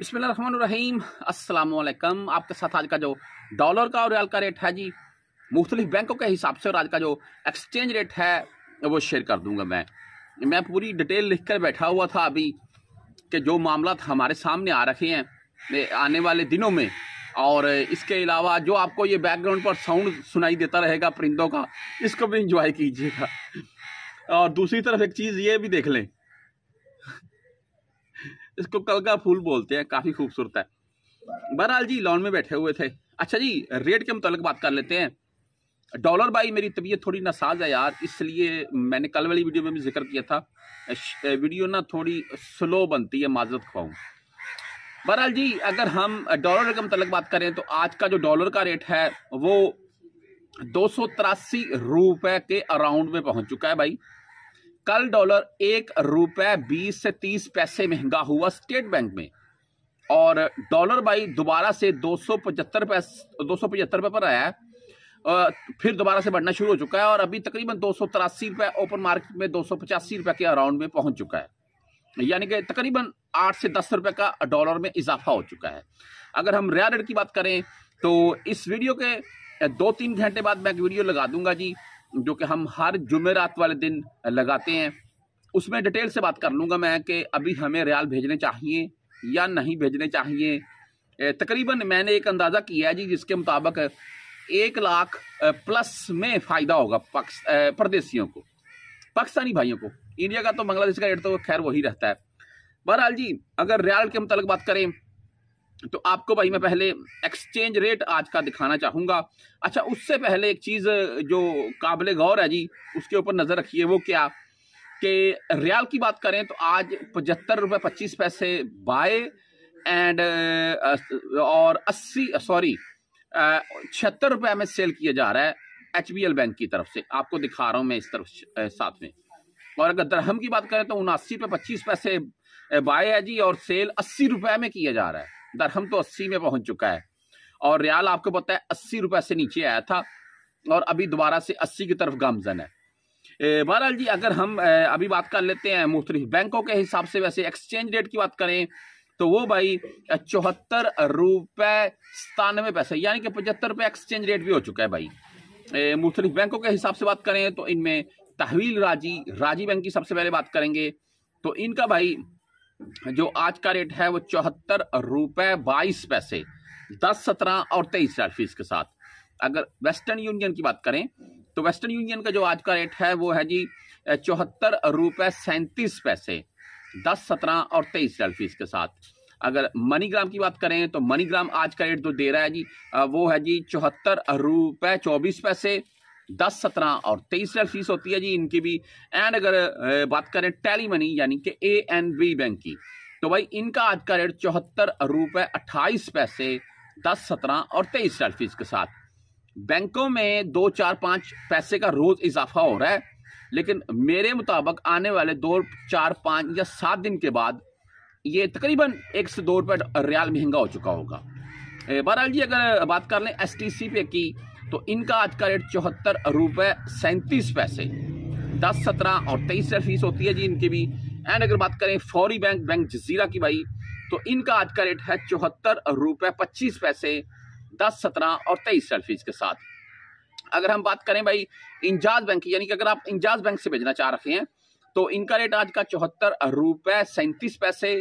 बसमीम असलकम आपके साथ आज का जो डॉलर का और रियाल का रेट है जी मुख्तलि बैंकों के हिसाब से और आज का जो एक्सचेंज रेट है वो शेयर कर दूंगा मैं मैं पूरी डिटेल लिख कर बैठा हुआ था अभी कि जो मामला हमारे सामने आ रखे हैं आने वाले दिनों में और इसके अलावा जो आपको ये बैकग्राउंड पर साउंड सुनाई देता रहेगा परिंदों का इसको भी इंजॉय कीजिएगा और दूसरी तरफ एक चीज़ ये भी देख लें इसको कल फूल बोलते हैं काफ़ी खूबसूरत है बहरहाल जी लॉन में बैठे हुए थे अच्छा जी रेट के मुतालिक बात कर लेते हैं डॉलर बाई मेरी तबीयत थोड़ी नासाज है यार इसलिए मैंने कल वाली वीडियो में भी जिक्र किया था वीडियो ना थोड़ी स्लो बनती है माजरत खुआऊँ बहरहाल जी अगर हम डॉलर के मतलब बात करें तो आज का जो डॉलर का रेट है वो दो सौ तिरासी रुपये के अराउंड में पहुंच चुका है भाई कल डॉलर एक रुपए बीस से तीस पैसे महंगा हुआ स्टेट बैंक में और डॉलर बाई दोबारा से दो सौ पचहत्तर दो सौ पचहत्तर रुपए पर आया है फिर दोबारा से बढ़ना शुरू हो चुका है और अभी तकरीबन दो सौ तिरासी रुपए ओपन मार्केट में दो सौ पचासी रुपए के अराउंड में पहुंच चुका है यानी कि तकरीबन आठ से दस रुपए का डॉलर में इजाफा हो चुका है अगर हम रेयर रेट की बात करें तो इस वीडियो के दो तीन घंटे बाद मैं एक वीडियो लगा दूंगा जी जो कि हम हर जुमेरात वाले दिन लगाते हैं उसमें डिटेल से बात कर लूँगा मैं कि अभी हमें रियाल भेजने चाहिए या नहीं भेजने चाहिए तकरीबन मैंने एक अंदाज़ा किया है जी जिसके मुताबिक एक लाख प्लस में फ़ायदा होगा परदेसियों को पाकिस्तानी भाइयों को इंडिया का तो बांग्लादेश का रेट तो खैर वही रहता है बहरहाल जी अगर रियाल के मतलब बात करें तो आपको भाई मैं पहले एक्सचेंज रेट आज का दिखाना चाहूँगा अच्छा उससे पहले एक चीज़ जो काबिल गौर है जी उसके ऊपर नज़र रखिए वो क्या कि रियाल की बात करें तो आज पचहत्तर रुपये पच्चीस पैसे बाय एंड और अस्सी सॉरी छिहत्तर रुपये में सेल किया जा रहा है एच बी एल बैंक की तरफ से आपको दिखा रहा हूँ मैं इस तरफ साथ में और अगर दरहम की बात करें तो उनासी रुपये पच्चीस पैसे बाय है जी और सेल अस्सी रुपये में किया जा रहा है दरहम तो अस्सी में पहुंच चुका है और रियाल आपको पता है अस्सी रुपए से नीचे आया था और अभी दोबारा से अस्सी की तरफ गामजन है बहरहाल जी अगर हम अभी बात कर लेते हैं मुख्तलि बैंकों के हिसाब से वैसे एक्सचेंज रेट की बात करें तो वो भाई चौहत्तर रुपए सतानवे पैसे यानी कि पचहत्तर रुपए एक्सचेंज रेट भी हो चुका है भाई मुख्तलिफ बैंकों के हिसाब से बात करें तो इनमें तहवील राजी राजी बैंक की सबसे पहले बात करेंगे तो इनका भाई जो आज का रेट है वो चौहत्तर रुपए बाईस पैसे दस सत्रह और तेईस हजार फीस के साथ अगर वेस्टर्न यूनियन की बात करें तो वेस्टर्न यूनियन का जो आज का रेट है वो है जी चौहत्तर रुपए सैंतीस पैसे दस सत्रह और तेईस हजार फीस के साथ अगर मनीग्राम की बात करें तो मनीग्राम आज का रेट जो दे रहा है जी वो है जी चौहत्तर रुपए चौबीस पैसे दस सत्रह और तेईस लाख फीस होती है जी इनकी भी एंड अगर बात करें टैली मनी यानी कि ए एंड बी बैंक की तो भाई इनका आज का रेट चौहत्तर रुपये अट्ठाईस पैसे दस सत्रह और तेईस लाख फीस के साथ बैंकों में दो चार पाँच पैसे का रोज इजाफा हो रहा है लेकिन मेरे मुताबिक आने वाले दो चार पाँच या सात दिन के बाद ये तकरीबन एक से दो रुपये रियाल महंगा हो चुका होगा बहरहाल जी अगर बात कर लें एस टी सी पे की तो इनका आज का रेट चौहत्तर रुपये सैंतीस पैसे दस सत्रह और तेईस फीस होती है जी इनके भी एंड अगर बात करें फौरी बैंक बैंक जजीरा की भाई तो इनका आज का रेट है चौहत्तर रुपये पच्चीस पैसे दस सत्रह और तेईस फीस के साथ अगर हम बात करें भाई इंजाज बैंक की यानी कि अगर आप इंजाज बैंक से भेजना चाह रहे हैं तो इनका रेट आज का चौहत्तर रुपये सैंतीस पैसे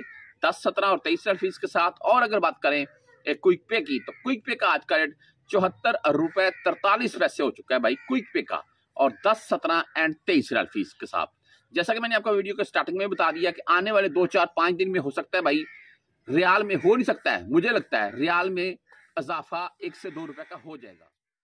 दस सत्रह और तेईस फीस के साथ और अगर बात करें क्विक पे की तो क्विक पे का आज का रेट चौहत्तर रुपए तरतालीस पैसे हो चुका है भाई क्विक पे का और दस सत्रह एंड तेईस रियाल फीस के साथ जैसा कि मैंने आपको वीडियो के स्टार्टिंग में बता दिया कि आने वाले दो चार पांच दिन में हो सकता है भाई रियाल में हो नहीं सकता है मुझे लगता है रियाल में इजाफा एक से दो रुपए का हो जाएगा